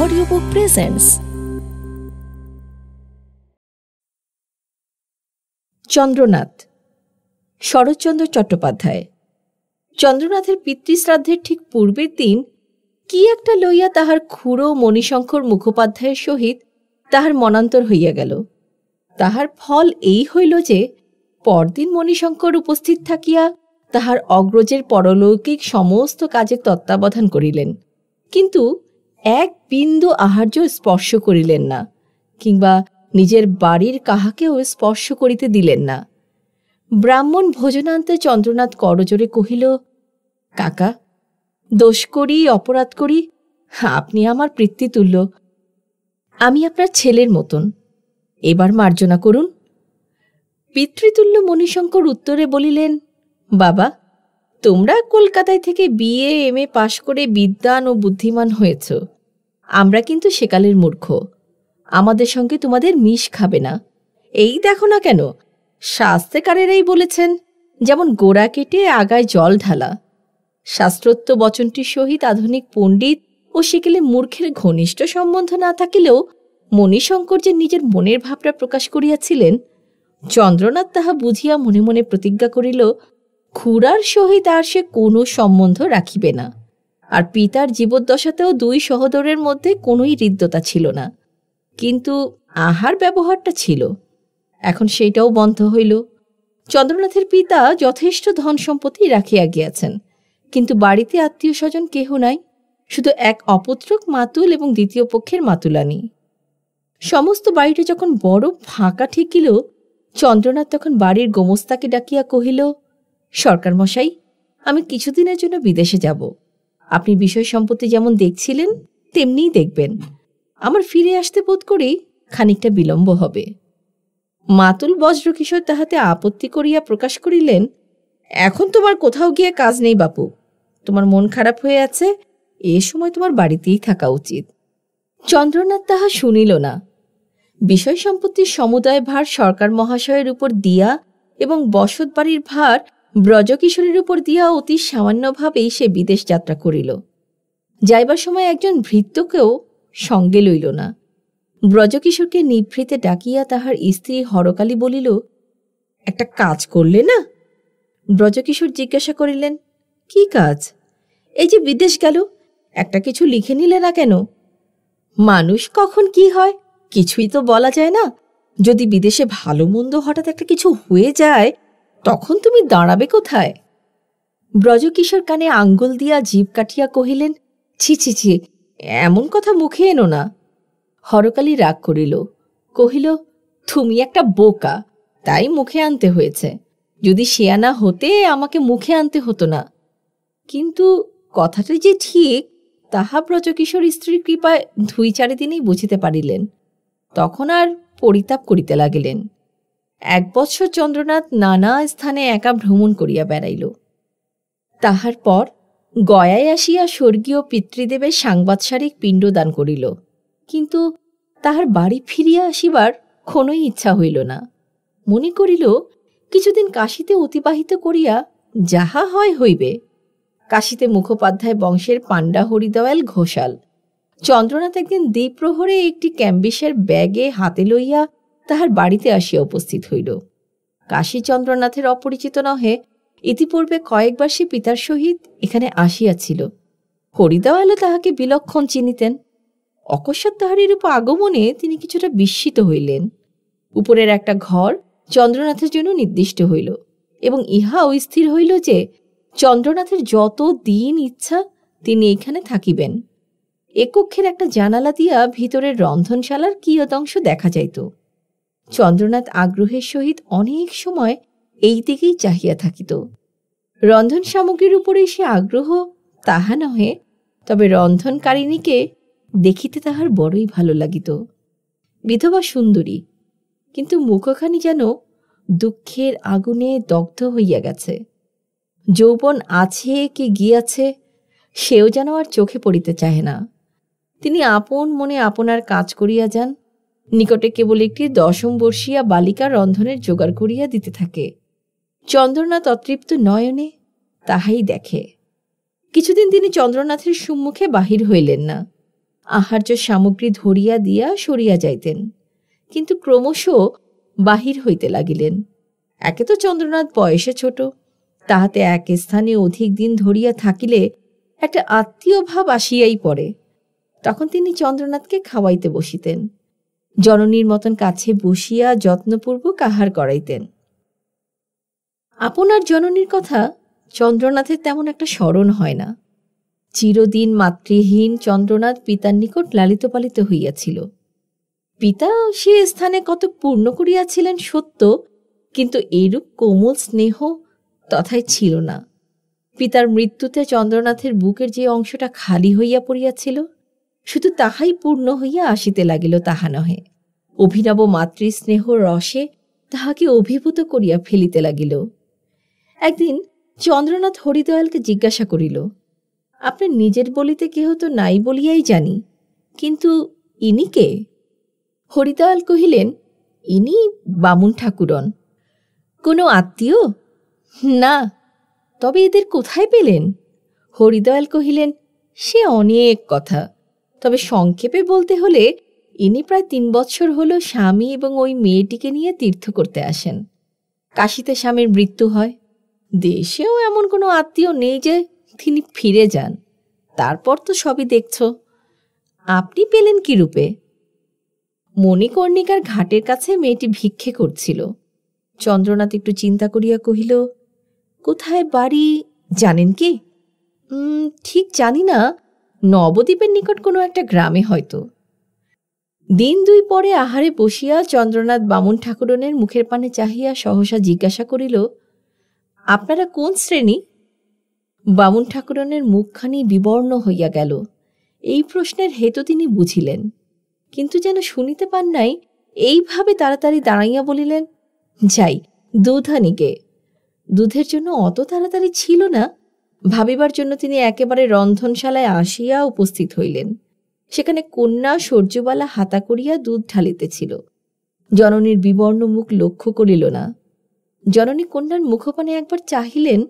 audio book presents Chandranath Sharatchandra Chattopadhyay চন্দ্রনাথের পিতৃশ্রাদ্ধের ঠিক পূর্বের দিন কি একটা লইয়া তাহার খুড়ো মণিশঙ্কর মুখোপাধ্যায়ের সহিত তাহার মনান্তর হইয়া গেল তাহার ফল এই হইল যে পরদিন মণিশঙ্কর উপস্থিত থাকিয়া তাহার অগ্রজের পরলৌকিক সমস্ত কাজে তত্ত্বাবধান করিলেন কিন্তু এক বিন্দু আহার্য স্পর্শ করিলেন না কিংবা নিজের বাড়ির কাহাকেও স্পর্শ করিতে দিলেন না ব্রাহ্মণ ভোজনান্তে চন্দ্রনাথ করজোরে কহিল কাকা দোষ করি অপরাধ করি আপনি আমার পিতৃতুল্য আমি আপনার ছেলের মতন এবার মার্জনা করুন পিতৃতুল্য মণিশঙ্কর উত্তরে বলিলেন বাবা তোমরা কলকাতায় থেকে বিএ এম এ পাশ করে বিদ্যান ও বুদ্ধিমান হয়েছ আমরা কিন্তু সেকালের মূর্খ আমাদের সঙ্গে তোমাদের মিশ খাবে না এই দেখো না কেন শাস্তেকারেরাই বলেছেন যেমন গোড়া কেটে আগায় জল ঢালা শাস্ত্রোত্ত বচনটির সহিত আধুনিক পণ্ডিত ও সেকেলে মূর্খের ঘনিষ্ঠ সম্বন্ধ না থাকিলেও মণিশঙ্কর যে নিজের মনের ভাবটা প্রকাশ করিয়াছিলেন চন্দ্রনাথ তাহা বুঝিয়া মনে মনে প্রতিজ্ঞা করিল খুড়ার সহিত আর সে কোনো সম্বন্ধ রাখিবে না আর পিতার জীবদ্দশাতেও দুই সহোদরের মধ্যে কোনোই হৃদ্যতা ছিল না কিন্তু আহার ব্যবহারটা ছিল এখন সেইটাও বন্ধ হইল চন্দ্রনাথের পিতা যথেষ্ট ধন সম্পত্তি রাখিয়া গিয়াছেন কিন্তু বাড়িতে আত্মীয় স্বজন কেহ নাই শুধু এক অপত্রক মাতুল এবং দ্বিতীয় পক্ষের মাতুলানি সমস্ত বাড়িটা যখন বড় ফাঁকা ঠেকিল চন্দ্রনাথ তখন বাড়ির গোমস্তাকে ডাকিয়া কহিল সরকার মশাই আমি কিছুদিনের জন্য বিদেশে যাব আপনি বিষয় সম্পত্তি যেমন দেখছিলেন তেমনিই দেখবেন আমার ফিরে আসতে বোধ করি খানিকটা বিলম্ব হবে মাতুল কিশোর তাহাতে আপত্তি করিয়া প্রকাশ করিলেন এখন তোমার কোথাও গিয়ে কাজ নেই বাপু তোমার মন খারাপ হয়ে আছে এ সময় তোমার বাড়িতেই থাকা উচিত চন্দ্রনাথ তাহা শুনিল না বিষয় সম্পত্তির সমুদায় ভার সরকার মহাশয়ের উপর দিয়া এবং বসত বাড়ির ভার ব্রজকিশোরের উপর দিয়া অতি সামান্যভাবেই সে বিদেশ যাত্রা করিল যাইবার সময় একজন ভৃত্যকেও সঙ্গে লইল না ব্রজকিশোরকে নিভৃতে ডাকিয়া তাহার স্ত্রী হরকালী বলিল একটা কাজ করলে না ব্রজকিশোর জিজ্ঞাসা করিলেন কি কাজ এই যে বিদেশ গেল একটা কিছু লিখে নিলে না কেন মানুষ কখন কি হয় কিছুই তো বলা যায় না যদি বিদেশে ভালো মন্দ হঠাৎ একটা কিছু হয়ে যায় তখন তুমি দাঁড়াবে কোথায় ব্রজকিশোর কানে আঙ্গুল দিয়া জীব কাটিয়া কহিলেন ছি ছি ছি এমন কথা মুখে এনো না হরকালী রাগ করিল কহিল তুমি একটা বোকা তাই মুখে আনতে হয়েছে যদি শেয়ানা হতে আমাকে মুখে আনতে হতো না কিন্তু কথাটা যে ঠিক তাহা ব্রজকিশোর স্ত্রীর কৃপায় দুই চারিদিনেই বুঝিতে পারিলেন তখন আর পরিতাপ করিতে লাগিলেন এক বছর চন্দ্রনাথ নানা স্থানে একা ভ্রমণ করিয়া বেড়াইল তাহার পর গয়ায় আসিয়া স্বর্গীয় পিতৃদেবের সাংবাৎসারিক পিণ্ডদান করিল কিন্তু তাহার বাড়ি ফিরিয়া আসিবার কোনোই ইচ্ছা হইল না মনে করিল কিছুদিন কাশিতে অতিবাহিত করিয়া যাহা হয় হইবে কাশিতে মুখোপাধ্যায় বংশের পাণ্ডা হরিদয়াল ঘোষাল চন্দ্রনাথ একদিন দ্বীপ্রহরে একটি ক্যাম্বিসের ব্যাগে হাতে লইয়া তাহার বাড়িতে আসিয়া উপস্থিত হইল কাশীচন্দ্রনাথের অপরিচিত নহে ইতিপূর্বে কয়েকবার সে পিতার সহিত এখানে আসিয়াছিল হরিদাওয়ালও তাহাকে বিলক্ষণ চিনিতেন অকস্মাৎ তাহার এরূপ আগমনে তিনি কিছুটা বিস্মিত হইলেন উপরের একটা ঘর চন্দ্রনাথের জন্য নির্দিষ্ট হইল এবং ইহাও স্থির হইল যে চন্দ্রনাথের যত দিন ইচ্ছা তিনি এখানে থাকিবেন একক্ষের একটা জানালা দিয়া ভিতরের রন্ধনশালার কিয়দংশ দেখা যাইত চন্দ্রনাথ আগ্রহের সহিত অনেক সময় এই দিকেই চাহিয়া থাকিত রন্ধন সামগ্রীর উপরে সে আগ্রহ তাহা নহে তবে রন্ধনকারিণীকে দেখিতে তাহার বড়ই ভালো লাগিত বিধবা সুন্দরী কিন্তু মুখখানি যেন দুঃখের আগুনে দগ্ধ হইয়া গেছে যৌবন আছে কি গিয়াছে সেও যেন আর চোখে পড়িতে চাহে না তিনি আপন মনে আপনার কাজ করিয়া যান নিকটে কেবল একটি দশম বর্ষিয়া বালিকা রন্ধনের জোগাড় করিয়া দিতে থাকে চন্দ্রনাথ অতৃপ্ত নয়নে তাহাই দেখে কিছুদিন তিনি চন্দ্রনাথের সম্মুখে বাহির হইলেন না আহার্য সামগ্রী ধরিয়া দিয়া সরিয়া যাইতেন কিন্তু ক্রমশ বাহির হইতে লাগিলেন একে তো চন্দ্রনাথ বয়সে ছোট তাহাতে এক স্থানে অধিক দিন ধরিয়া থাকিলে একটা আত্মীয় ভাব আসিয়াই পড়ে তখন তিনি চন্দ্রনাথকে খাওয়াইতে বসিতেন জননীর মতন কাছে বসিয়া যত্নপূর্বক আহার করাইতেন আপনার জননীর কথা চন্দ্রনাথের তেমন একটা স্মরণ হয় না চিরদিন মাতৃহীন চন্দ্রনাথ পিতার নিকট লালিত পালিত হইয়াছিল পিতা সে স্থানে কত পূর্ণ করিয়াছিলেন সত্য কিন্তু এরূপ কোমল স্নেহ তথায় ছিল না পিতার মৃত্যুতে চন্দ্রনাথের বুকের যে অংশটা খালি হইয়া পড়িয়াছিল শুধু তাহাই পূর্ণ হইয়া আসিতে লাগিল তাহা নহে অভিনব মাতৃস্নেহ রসে তাহাকে অভিভূত করিয়া ফেলিতে লাগিল একদিন চন্দ্রনাথ হরিদয়ালকে জিজ্ঞাসা করিল আপনার নিজের বলিতে কেহ তো নাই বলিয়াই জানি কিন্তু ইনি কে হরিদয়াল কহিলেন ইনি বামুন ঠাকুরন কোনো আত্মীয় না তবে এদের কোথায় পেলেন হরিদয়াল কহিলেন সে অনেক কথা তবে সংক্ষেপে বলতে হলে ইনি প্রায় তিন বছর হল স্বামী এবং ওই মেয়েটিকে নিয়ে তীর্থ করতে আসেন কাশিতে স্বামীর মৃত্যু হয় দেশেও এমন কোনো আত্মীয় নেই যে তিনি ফিরে যান তারপর তো সবই দেখছ আপনি পেলেন কি রূপে মণিকর্ণিকার ঘাটের কাছে মেয়েটি ভিক্ষে করছিল চন্দ্রনাথ একটু চিন্তা করিয়া কহিল কোথায় বাড়ি জানেন কি ঠিক জানি না নবদ্বীপের নিকট কোনো একটা গ্রামে হয়তো দিন দুই পরে আহারে বসিয়া চন্দ্রনাথ বামুন ঠাকুরনের মুখের পানে চাহিয়া সহসা জিজ্ঞাসা করিল আপনারা কোন শ্রেণী বামুন ঠাকুরনের মুখখানি বিবর্ণ হইয়া গেল এই প্রশ্নের হেতু তিনি বুঝিলেন কিন্তু যেন শুনিতে পান নাই এইভাবে তাড়াতাড়ি দাঁড়াইয়া বলিলেন যাই দুধানিকে দুধের জন্য অত তাড়াতাড়ি ছিল না ভাবিবার জন্য তিনি একেবারে রন্ধনশালায় আসিয়া উপস্থিত হইলেন সেখানে কন্যা সূর্যবালা হাতা করিয়া দুধ ঢালিতেছিল জননীর বিবর্ণ মুখ লক্ষ্য করিল না জননী কন্যার মুখপানে একবার চাহিলেন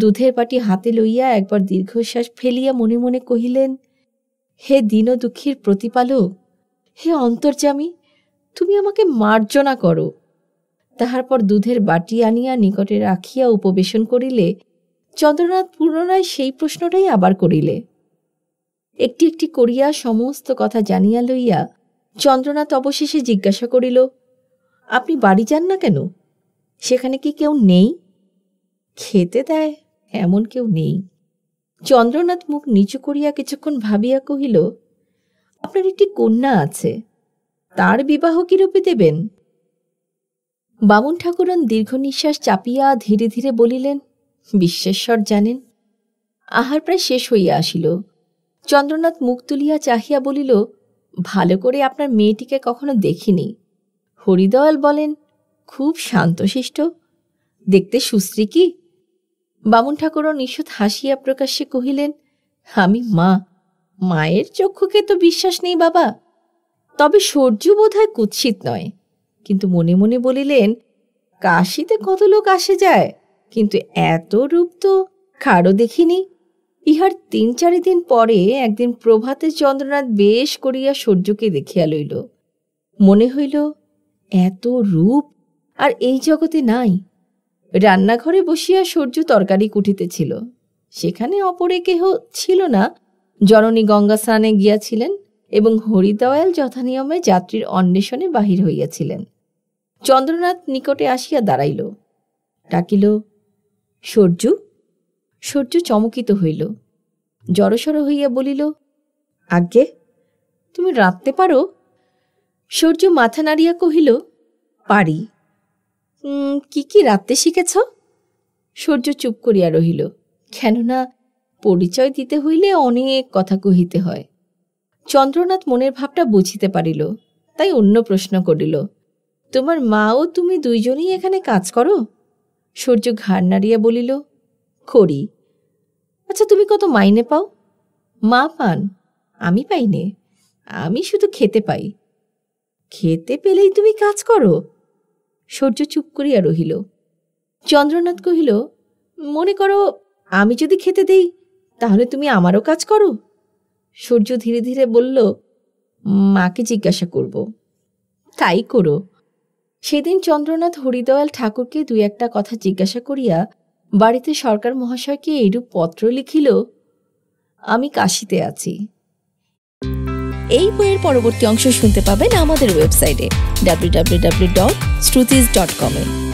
দুধের পাটি হাতে লইয়া একবার দীর্ঘশ্বাস ফেলিয়া মনে মনে কহিলেন হে দীন দুঃখীর প্রতিপালক হে অন্তর্জামী তুমি আমাকে মার্জনা করো তাহার পর দুধের বাটি আনিয়া নিকটে রাখিয়া উপবেশন করিলে চন্দ্রনাথ পুনরায় সেই প্রশ্নটাই আবার করিলে একটি একটি করিয়া সমস্ত কথা জানিয়া লইয়া চন্দ্রনাথ অবশেষে জিজ্ঞাসা করিল আপনি বাড়ি যান না কেন সেখানে কি কেউ নেই খেতে দেয় এমন কেউ নেই চন্দ্রনাথ মুখ নিচু করিয়া কিছুক্ষণ ভাবিয়া কহিল আপনার একটি কন্যা আছে তার বিবাহ কিরূপে দেবেন বামুন ঠাকুরন দীর্ঘ নিঃশ্বাস চাপিয়া ধীরে ধীরে বলিলেন বিশ্বেশ্বর জানেন আহার প্রায় শেষ হইয়া আসিল চন্দ্রনাথ মুখ তুলিয়া চাহিয়া বলিল ভালো করে আপনার মেয়েটিকে কখনো দেখিনি হরিদয়াল বলেন খুব শান্তশিষ্ট দেখতে সুশ্রী কি বামুন ঠাকুরও নিষুত হাসিয়া প্রকাশ্যে কহিলেন আমি মা মায়ের চক্ষুকে তো বিশ্বাস নেই বাবা তবে সূর্য বোধ হয় কুৎসিত নয় কিন্তু মনে মনে বলিলেন কাশিতে কত লোক আসে যায় কিন্তু এত রূপ তো কারো দেখিনি ইহার তিন চারি দিন পরে একদিন প্রভাতে চন্দ্রনাথ বেশ করিয়া সূর্যকে দেখিয়া লইল মনে হইল এত রূপ আর এই জগতে নাই রান্নাঘরে বসিয়া সূর্য তরকারি কুটিতেছিল সেখানে অপরে কেহ ছিল না জননী গঙ্গা স্নানে গিয়াছিলেন এবং হরিদয়াল যথানিয়মে যাত্রীর অন্বেষণে বাহির হইয়াছিলেন চন্দ্রনাথ নিকটে আসিয়া দাঁড়াইল ডাকিল সূর্য সূর্য চমকিত হইল জড়সড় হইয়া বলিল আজ্ঞে তুমি রাঁধতে পারো সূর্য মাথা নাড়িয়া কহিল পারি কি কি রাঁধতে শিখেছ সূর্য চুপ করিয়া রহিল কেননা পরিচয় দিতে হইলে অনেক কথা কহিতে হয় চন্দ্রনাথ মনের ভাবটা বুঝিতে পারিল তাই অন্য প্রশ্ন করিল তোমার মা ও তুমি দুইজনেই এখানে কাজ করো সূর্য ঘাড় নাড়িয়া বলিল করি আচ্ছা তুমি কত মাইনে পাও মা পান আমি পাইনে আমি শুধু খেতে পাই খেতে পেলেই তুমি কাজ করো সূর্য চুপ করিয়া রহিল চন্দ্রনাথ কহিল মনে করো আমি যদি খেতে দেই তাহলে তুমি আমারও কাজ করো সূর্য ধীরে ধীরে বলল মাকে জিজ্ঞাসা করব তাই করো সেদিন চন্দ্রনাথ হরিদয়াল ঠাকুরকে দুই একটা কথা জিজ্ঞাসা করিয়া বাড়িতে সরকার মহাশয়কে এইরূপ পত্র লিখিল আমি কাশিতে আছি এই বইয়ের পরবর্তী অংশ শুনতে পাবেন আমাদের ওয়েবসাইটে W W W dot Shrutis dot কমে